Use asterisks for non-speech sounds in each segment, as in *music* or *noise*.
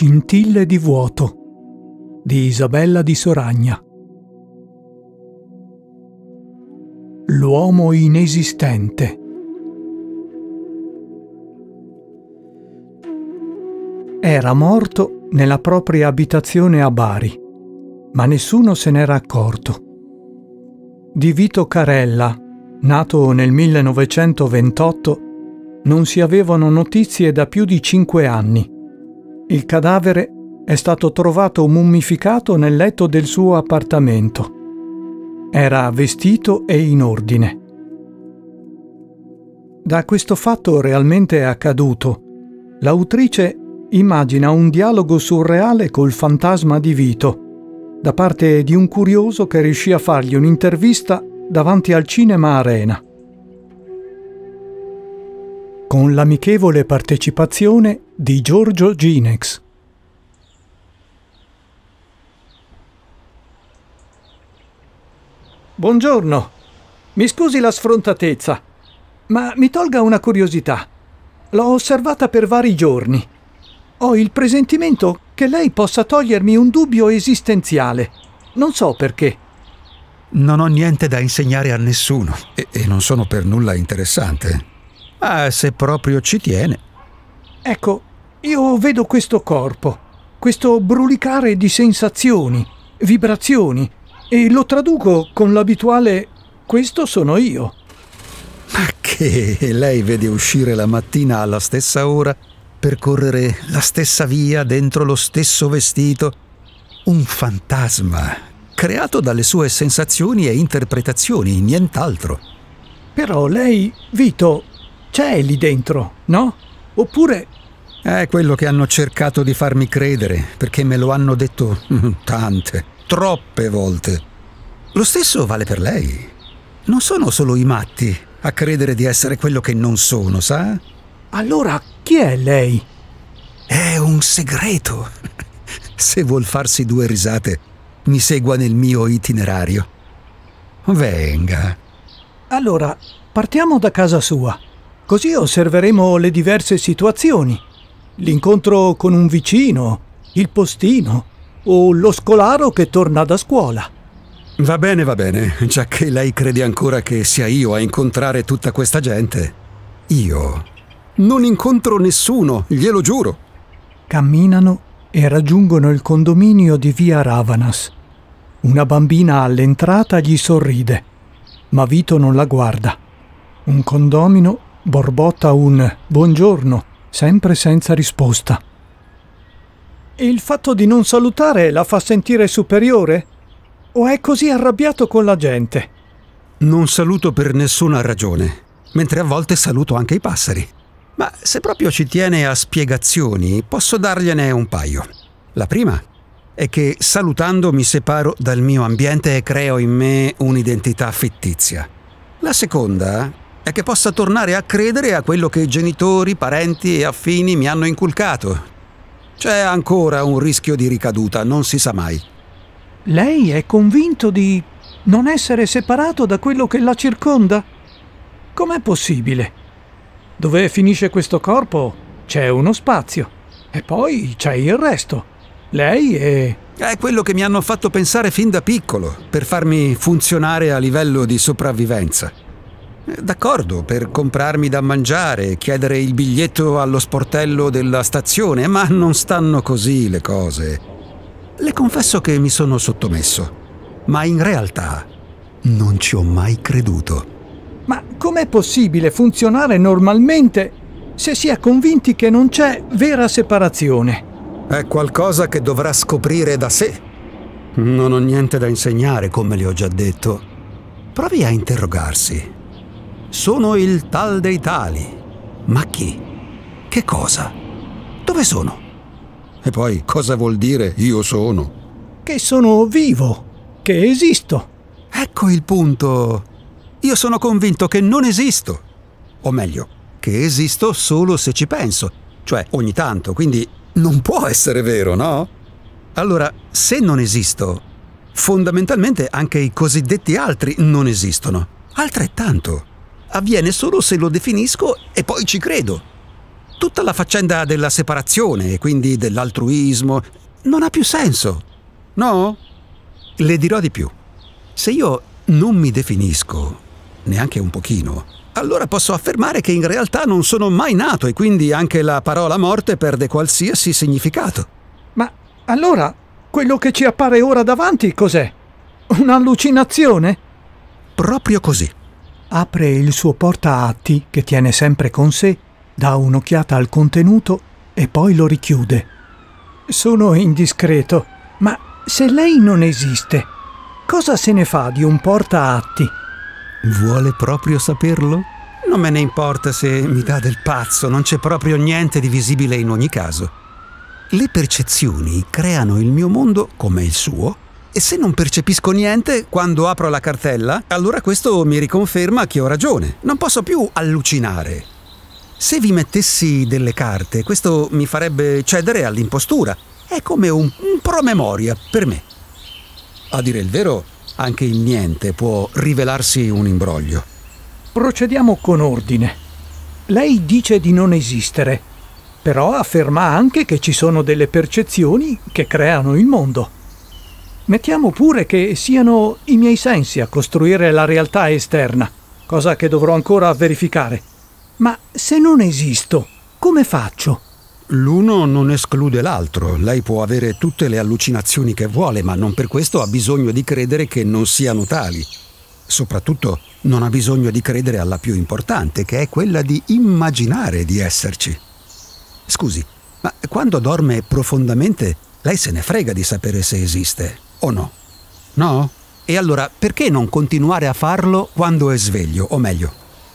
Scintille di vuoto di Isabella di Soragna. L'uomo inesistente. Era morto nella propria abitazione a Bari, ma nessuno se n'era accorto. Di Vito Carella, nato nel 1928, non si avevano notizie da più di cinque anni il cadavere è stato trovato mummificato nel letto del suo appartamento. Era vestito e in ordine. Da questo fatto realmente accaduto, l'autrice immagina un dialogo surreale col fantasma di Vito, da parte di un curioso che riuscì a fargli un'intervista davanti al Cinema Arena con l'amichevole partecipazione di Giorgio Ginex. Buongiorno, mi scusi la sfrontatezza, ma mi tolga una curiosità. L'ho osservata per vari giorni. Ho il presentimento che lei possa togliermi un dubbio esistenziale. Non so perché. Non ho niente da insegnare a nessuno e, e non sono per nulla interessante. Ma se proprio ci tiene. Ecco, io vedo questo corpo, questo brulicare di sensazioni, vibrazioni, e lo traduco con l'abituale questo sono io. Ma che lei vede uscire la mattina alla stessa ora, percorrere la stessa via dentro lo stesso vestito? Un fantasma, creato dalle sue sensazioni e interpretazioni, nient'altro. Però lei, Vito, c'è lì dentro, no? Oppure... È quello che hanno cercato di farmi credere, perché me lo hanno detto *laughs* tante, troppe volte. Lo stesso vale per lei. Non sono solo i matti a credere di essere quello che non sono, sa? Allora chi è lei? È un segreto. Se vuol farsi due risate, mi segua nel mio itinerario. Venga. Allora, partiamo da casa sua. Così osserveremo le diverse situazioni. L'incontro con un vicino, il postino o lo scolaro che torna da scuola. Va bene, va bene, già che lei crede ancora che sia io a incontrare tutta questa gente. Io non incontro nessuno, glielo giuro. Camminano e raggiungono il condominio di via Ravanas. Una bambina all'entrata gli sorride, ma Vito non la guarda. Un condomino borbotta un buongiorno, sempre senza risposta. Il fatto di non salutare la fa sentire superiore? O è così arrabbiato con la gente? Non saluto per nessuna ragione, mentre a volte saluto anche i passeri. Ma se proprio ci tiene a spiegazioni, posso dargliene un paio. La prima è che salutando mi separo dal mio ambiente e creo in me un'identità fittizia. La seconda è che possa tornare a credere a quello che genitori, parenti e affini mi hanno inculcato. C'è ancora un rischio di ricaduta, non si sa mai. Lei è convinto di non essere separato da quello che la circonda? Com'è possibile? Dove finisce questo corpo c'è uno spazio e poi c'è il resto. Lei è... È quello che mi hanno fatto pensare fin da piccolo, per farmi funzionare a livello di sopravvivenza. D'accordo, per comprarmi da mangiare, chiedere il biglietto allo sportello della stazione, ma non stanno così le cose. Le confesso che mi sono sottomesso, ma in realtà non ci ho mai creduto. Ma com'è possibile funzionare normalmente se si è convinti che non c'è vera separazione? È qualcosa che dovrà scoprire da sé. Non ho niente da insegnare, come le ho già detto. Provi a interrogarsi sono il tal dei tali. Ma chi? Che cosa? Dove sono? E poi cosa vuol dire io sono? Che sono vivo, che esisto. Ecco il punto. Io sono convinto che non esisto. O meglio, che esisto solo se ci penso, cioè ogni tanto, quindi non può essere vero, no? Allora, se non esisto, fondamentalmente anche i cosiddetti altri non esistono. Altrettanto avviene solo se lo definisco e poi ci credo. Tutta la faccenda della separazione e quindi dell'altruismo non ha più senso. No? Le dirò di più. Se io non mi definisco, neanche un pochino, allora posso affermare che in realtà non sono mai nato e quindi anche la parola morte perde qualsiasi significato. Ma allora quello che ci appare ora davanti cos'è? Un'allucinazione? Proprio così apre il suo porta atti che tiene sempre con sé, dà un'occhiata al contenuto e poi lo richiude. Sono indiscreto, ma se lei non esiste, cosa se ne fa di un porta atti? Vuole proprio saperlo? Non me ne importa se mi dà del pazzo, non c'è proprio niente di visibile in ogni caso. Le percezioni creano il mio mondo come il suo e se non percepisco niente quando apro la cartella, allora questo mi riconferma che ho ragione. Non posso più allucinare. Se vi mettessi delle carte, questo mi farebbe cedere all'impostura. È come un, un promemoria per me. A dire il vero, anche il niente può rivelarsi un imbroglio. Procediamo con ordine. Lei dice di non esistere, però afferma anche che ci sono delle percezioni che creano il mondo. Mettiamo pure che siano i miei sensi a costruire la realtà esterna, cosa che dovrò ancora verificare. Ma se non esisto, come faccio? L'uno non esclude l'altro. Lei può avere tutte le allucinazioni che vuole, ma non per questo ha bisogno di credere che non siano tali. Soprattutto non ha bisogno di credere alla più importante, che è quella di immaginare di esserci. Scusi, ma quando dorme profondamente, lei se ne frega di sapere se esiste o no? No? E allora perché non continuare a farlo quando è sveglio, o meglio,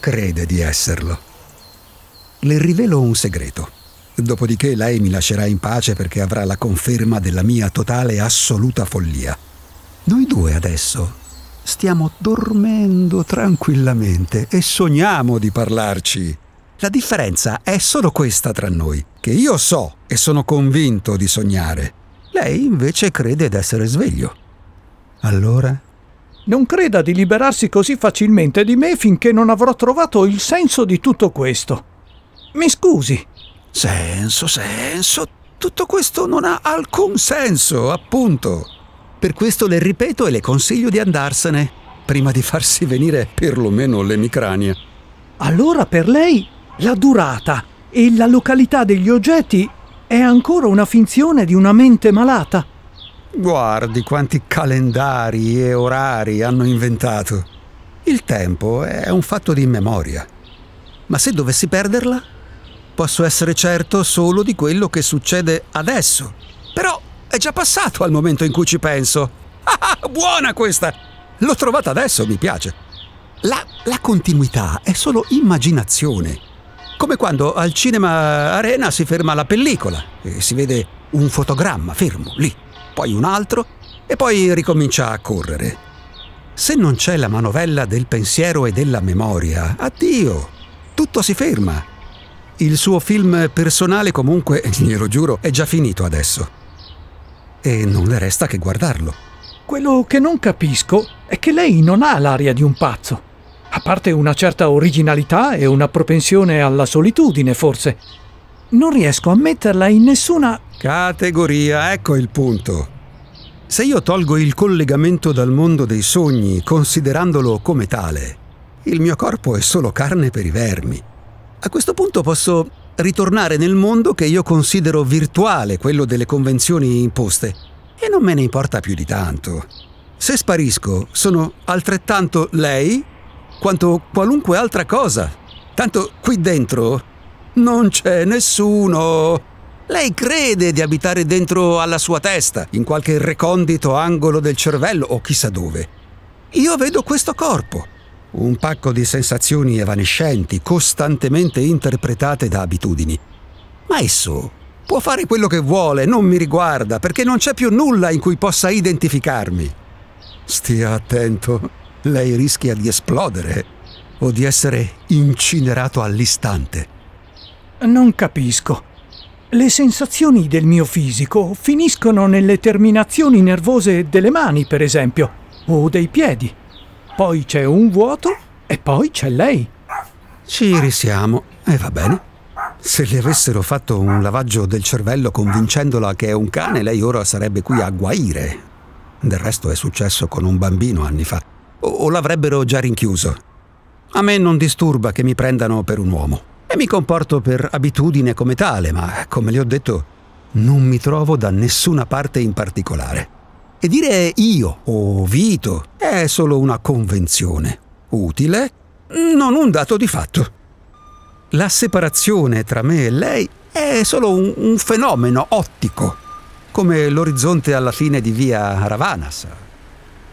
crede di esserlo? Le rivelo un segreto. Dopodiché lei mi lascerà in pace perché avrà la conferma della mia totale e assoluta follia. Noi due adesso stiamo dormendo tranquillamente e sogniamo di parlarci. La differenza è solo questa tra noi, che io so e sono convinto di sognare lei invece crede d'essere sveglio. Allora? Non creda di liberarsi così facilmente di me finché non avrò trovato il senso di tutto questo. Mi scusi. Senso, senso. Tutto questo non ha alcun senso, appunto. Per questo le ripeto e le consiglio di andarsene, prima di farsi venire perlomeno l'emicrania. Allora per lei la durata e la località degli oggetti è ancora una finzione di una mente malata. Guardi quanti calendari e orari hanno inventato. Il tempo è un fatto di memoria. Ma se dovessi perderla, posso essere certo solo di quello che succede adesso. Però è già passato al momento in cui ci penso. *laughs* Ah, ah, buona questa! L'ho trovata adesso, mi piace. La, la continuità è solo immaginazione. Come quando al cinema Arena si ferma la pellicola e si vede un fotogramma fermo lì, poi un altro e poi ricomincia a correre. Se non c'è la manovella del pensiero e della memoria, addio, tutto si ferma. Il suo film personale comunque, *laughs* glielo giuro, è già finito adesso. E non le resta che guardarlo. Quello che non capisco è che lei non ha l'aria di un pazzo a parte una certa originalità e una propensione alla solitudine, forse. Non riesco a metterla in nessuna... Categoria, ecco il punto. Se io tolgo il collegamento dal mondo dei sogni, considerandolo come tale, il mio corpo è solo carne per i vermi. A questo punto posso ritornare nel mondo che io considero virtuale, quello delle convenzioni imposte, e non me ne importa più di tanto. Se sparisco, sono altrettanto lei quanto qualunque altra cosa. Tanto qui dentro non c'è nessuno. Lei crede di abitare dentro alla sua testa, in qualche recondito angolo del cervello o chissà dove. Io vedo questo corpo, un pacco di sensazioni evanescenti, costantemente interpretate da abitudini. Ma esso può fare quello che vuole, non mi riguarda, perché non c'è più nulla in cui possa identificarmi. Stia attento lei rischia di esplodere o di essere incinerato all'istante. Non capisco. Le sensazioni del mio fisico finiscono nelle terminazioni nervose delle mani, per esempio, o dei piedi. Poi c'è un vuoto e poi c'è lei. Ci risiamo e va bene. Se le avessero fatto un lavaggio del cervello convincendola che è un cane, lei ora sarebbe qui a guaire. Del resto è successo con un bambino anni fa o l'avrebbero già rinchiuso. A me non disturba che mi prendano per un uomo e mi comporto per abitudine come tale, ma come le ho detto, non mi trovo da nessuna parte in particolare. E dire io o Vito è solo una convenzione, utile, non un dato di fatto. La separazione tra me e lei è solo un, un fenomeno ottico, come l'orizzonte alla fine di via Ravanas,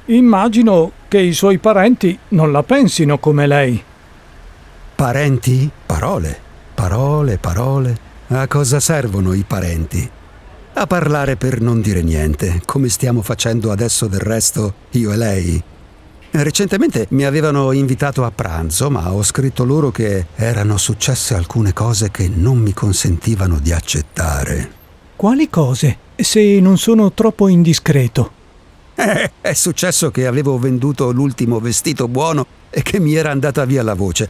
Immagino che i suoi parenti non la pensino come lei. Parenti? Parole, parole, parole. A cosa servono i parenti? A parlare per non dire niente, come stiamo facendo adesso del resto io e lei. Recentemente mi avevano invitato a pranzo, ma ho scritto loro che erano successe alcune cose che non mi consentivano di accettare. Quali cose? Se non sono troppo indiscreto. Eh, è successo che avevo venduto l'ultimo vestito buono e che mi era andata via la voce.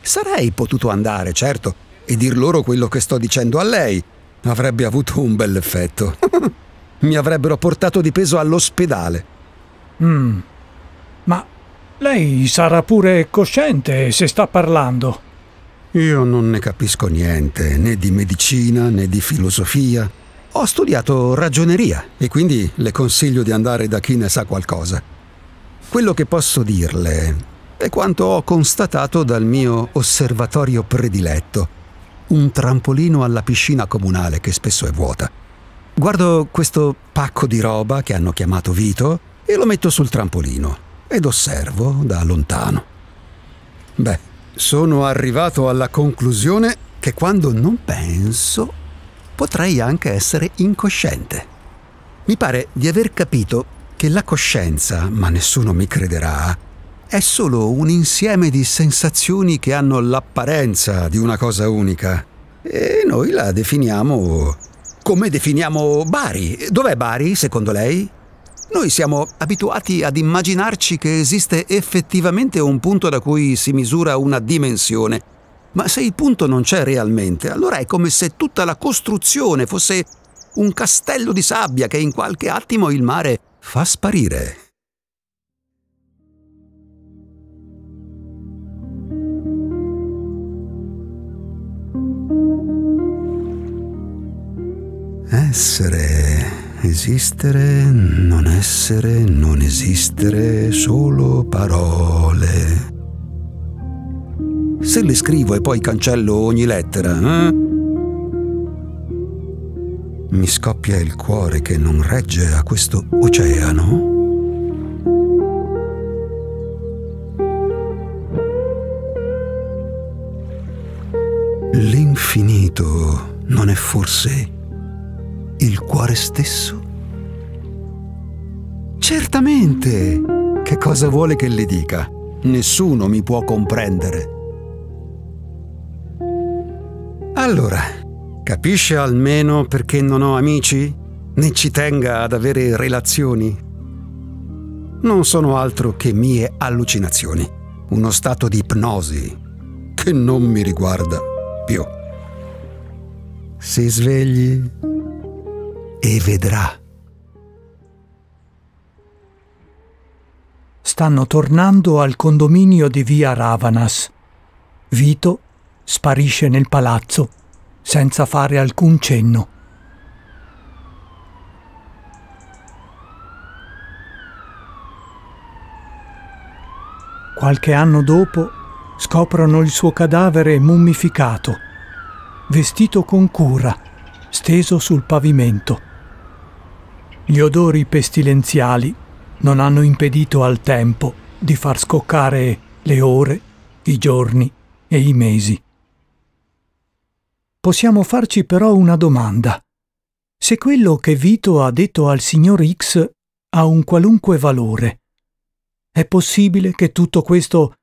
Sarei potuto andare, certo, e dir loro quello che sto dicendo a lei. Avrebbe avuto un bel effetto. *laughs* mi avrebbero portato di peso all'ospedale. Mm. Ma lei sarà pure cosciente se sta parlando. Io non ne capisco niente, né di medicina né di filosofia ho studiato ragioneria e quindi le consiglio di andare da chi ne sa qualcosa. Quello che posso dirle è quanto ho constatato dal mio osservatorio prediletto, un trampolino alla piscina comunale che spesso è vuota. Guardo questo pacco di roba che hanno chiamato Vito e lo metto sul trampolino ed osservo da lontano. Beh, sono arrivato alla conclusione che quando non penso potrei anche essere incosciente. Mi pare di aver capito che la coscienza, ma nessuno mi crederà, è solo un insieme di sensazioni che hanno l'apparenza di una cosa unica. E noi la definiamo come definiamo Bari. Dov'è Bari, secondo lei? Noi siamo abituati ad immaginarci che esiste effettivamente un punto da cui si misura una dimensione ma se il punto non c'è realmente, allora è come se tutta la costruzione fosse un castello di sabbia che in qualche attimo il mare fa sparire. Essere, esistere, non essere, non esistere, solo parole. Se le scrivo e poi cancello ogni lettera, eh? Mi scoppia il cuore che non regge a questo oceano. L'infinito non è forse il cuore stesso? Certamente! Che cosa vuole che le dica? Nessuno mi può comprendere. Allora, capisce almeno perché non ho amici? Né ci tenga ad avere relazioni? Non sono altro che mie allucinazioni, uno stato di ipnosi che non mi riguarda più. Si svegli e vedrà. Stanno tornando al condominio di via Ravanas. Vito sparisce nel palazzo senza fare alcun cenno. Qualche anno dopo scoprono il suo cadavere mummificato, vestito con cura, steso sul pavimento. Gli odori pestilenziali non hanno impedito al tempo di far scoccare le ore, i giorni e i mesi possiamo farci però una domanda. Se quello che Vito ha detto al signor X ha un qualunque valore, è possibile che tutto questo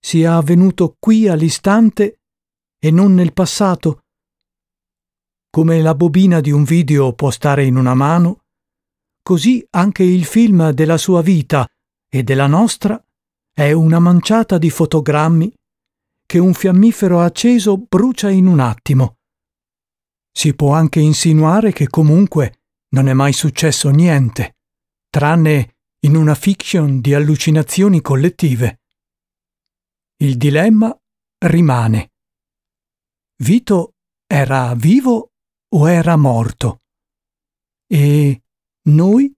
sia avvenuto qui all'istante e non nel passato? Come la bobina di un video può stare in una mano, così anche il film della sua vita e della nostra è una manciata di fotogrammi che un fiammifero acceso brucia in un attimo. Si può anche insinuare che comunque non è mai successo niente, tranne in una fiction di allucinazioni collettive. Il dilemma rimane. Vito era vivo o era morto? E noi